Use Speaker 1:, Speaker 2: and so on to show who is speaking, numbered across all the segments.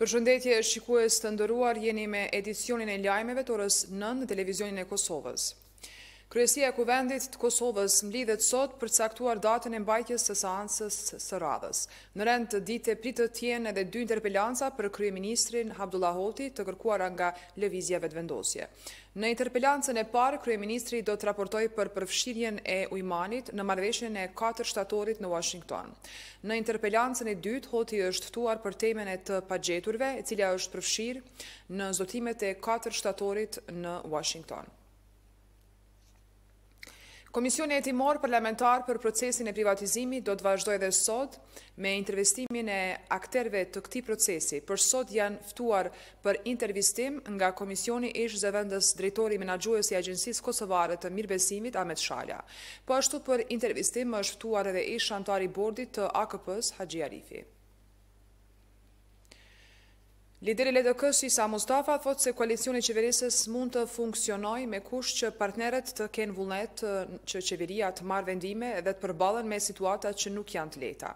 Speaker 1: Përshëndetje shikues të ndëruar jeni me edicionin e lajmeve të orës 9 në televizionin e Kosovës. Kryesia e kuvendit të Kosovës mlidhet sot për caktuar datën e mbajtjes së seancës së radhës. Në rend të dite pritë të tjenë edhe dy interpellanca për Kryeministrin Abdullah Hoti të kërkuara nga levizjeve të vendosje. Në interpellancën e parë, Kryeministri do të raportoj për përfshirjen e ujmanit në marveshjen e 4 shtatorit në Washington. Në interpellancën e dytë, Hoti është tuar për temen e të pagjeturve, cilja është përfshirë në zotimet e 4 shtatorit në Washington. Komisioni etimor parlamentar për procesin e privatizimi do të vazhdoj dhe sot me intervistimin e akterve të këti procesi. Për sot janë ftuar për intervistim nga Komisioni ish zëvendës drejtori menagjues i agjensis Kosovare të mirbesimit Amet Shalja. Po ashtu për intervistim është ftuar edhe ish antari bordit të AKP-s Haji Arifi. Lideri Lëdëkës i Sa Mustafa thot se koalicioni qeverisës mund të funksionoj me kush që partneret të kenë vullnet që qeveria të marë vendime dhe të përbalen me situata që nuk janë të leta.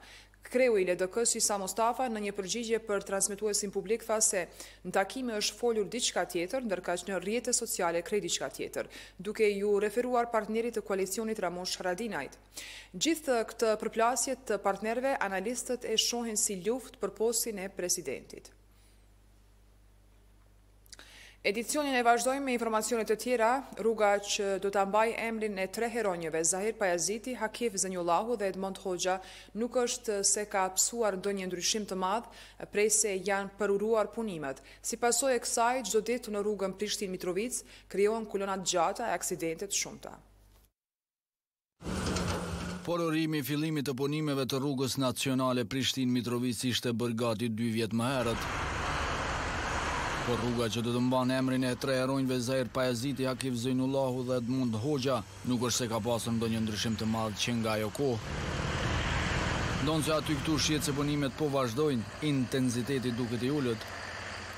Speaker 1: Kreu i ldk i Sa Mustafa në një përgjigje për transmituesin publik fa se në takime është foljur diqka tjetër, nërka që në rjetës sociale krej diqka tjetër, duke ju referuar partnerit të koalicionit Ramon Shradinajt. Gjithë këtë përplasjet të partnerve, analistët e shohin si luft për posin e presidentit Edicionin e vazhdojmë me informacionet të tjera, rruga që do të ambaj emrin e tre heronjëve, Zahir Pajaziti, Hakif Zënjullahu dhe Edmond Hoxha, nuk është se ka apsuar do një ndryshim të madhë prej se janë përuruar punimet. Si pasoj e kësaj, gjdo ditë në rrugën Prishtin Mitrovic, kryon kulonat gjata e aksidentet shumëta.
Speaker 2: orimi fillimit të punimeve të rrugës nacionale Prishtin Mitrovic ishte bërgati dy vjetë më herët, Por rruga që do të mban emrin e tre heronjve Zahir Pajaziti, Akif Zeynullahu dhe Edmund Hoxha, nuk është se ka pasur ndonjë ndryshim të madh që nga ajo kohë. Ndonë që aty këtu shqiet se punimet po vazhdojnë, intenzitetit duke të jullët.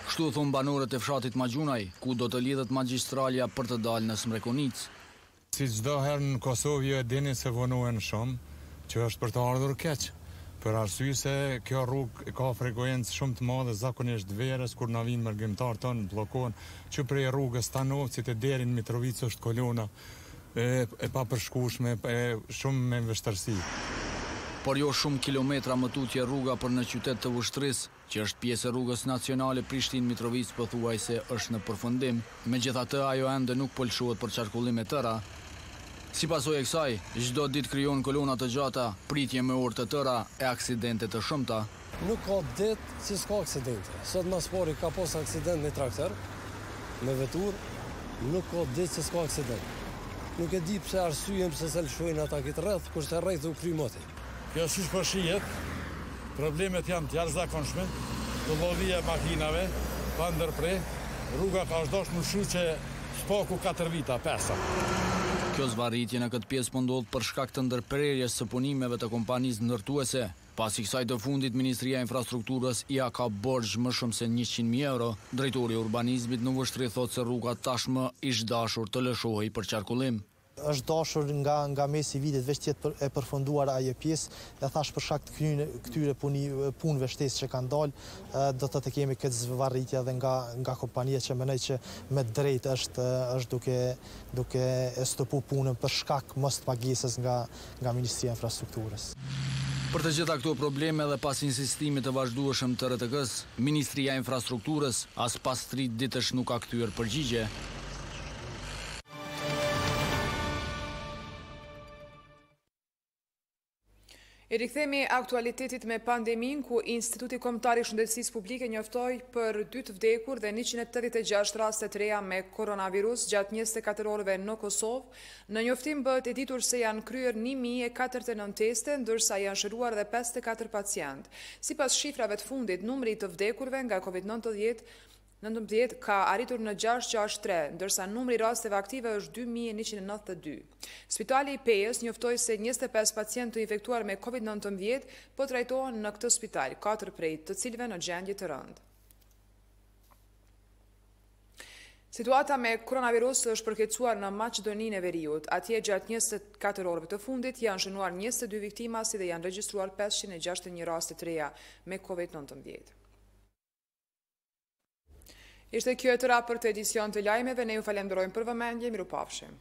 Speaker 2: Kështu thonë banorët e fshatit Magjunaj, ku do të lidhët magistralja për të dalë në Smrekonicë.
Speaker 1: Si gjdo herë në Kosovë, jo e dini se vonohen shumë, që është për të ardhur keqë. Për arsye se kjo rrugë ka frekuencë shumë të madhe zakonisht verës kur na vijnë mërgimtar tonë bllokohen që për rrugës Stanovci e deri në Mitrovicë është kolona e, e pa e shumë me vështërsi.
Speaker 2: Por jo shumë kilometra më tutje rruga për në qytet të vështris, që është pjesë e rrugës nacionale Prishtin Mitrovic pëthuaj po se është në përfundim. Me gjitha të ajo endë nuk pëlshuat për qarkullim e tëra, Si pasoj e kësaj, gjdo dit kryon kolona të gjata, pritje me urtë të tëra e aksidente të shumëta. Nuk ka dit si s'ka aksidente. Sot në spori ka posë aksident në traktor, me vetur, nuk ka dit si s'ka aksident. Nuk e di pëse arsujem pëse se lëshojnë ata këtë rreth, kështë e rrëth dhe u kry moti. Kjo si shpo shijet, problemet janë të jarë zakonshme, të lovije makinave, pa ndërprej, rruga ka është doshë më shu që spoku 4 vita, 5. Kjo zvarritje në këtë pjesë po për shkak të ndërprerjes së punimeve të kompanisë ndërtuese. Pasi kësaj të fundit Ministria e Infrastrukturës ia ka borxh më shumë se 100.000 euro, drejtori i urbanizmit në vështri thotë se rruga tashmë ish dashur të lëshohej për qarkullim është dashur nga nga mesi vitit veç tjetë e përfunduar aje pjesë dhe thash për shkak të këtyre puni punëve shtesë që kanë dalë do të të kemi këtë zvarritje dhe nga nga kompania që mendoj që me drejt është është duke duke e stopu punën për shkak mos pagjesës nga nga Ministria e Infrastrukturës. Për të gjitha këto probleme dhe pas insistimit të vazhdueshëm të rëtëgës, Ministrija Ministria e Infrastrukturës as pas 3 ditësh nuk ka përgjigje.
Speaker 1: E rikëthemi aktualitetit me pandemin, ku Instituti Komtari Shëndetsis Publike njoftoj për 2 të vdekur dhe 186 rastet reja me koronavirus gjatë 24 orëve në Kosovë. Në njoftim bët e ditur se janë kryer 1.049 teste, ndërsa janë shëruar dhe 54 pacient. Si pas shifrave të fundit, numri të vdekurve nga COVID-19 19 ka arritur në 663, ndërsa numri rasteve aktive është 2192. Spitali i Pejës njoftoj se 25 pacient të infektuar me COVID-19 po trajtohen në këtë spital, 4 prej të cilve në gjendje të rëndë. Situata me koronavirus është përkecuar në Macedonin e Veriut. Atje gjatë 24 orëve të fundit janë shënuar 22 viktima si dhe janë registruar raste rastet reja me COVID-19. Ishte kjo e të rapër të edicion të lajmeve, ne ju falemdrojmë për vëmendje, miru pafshim.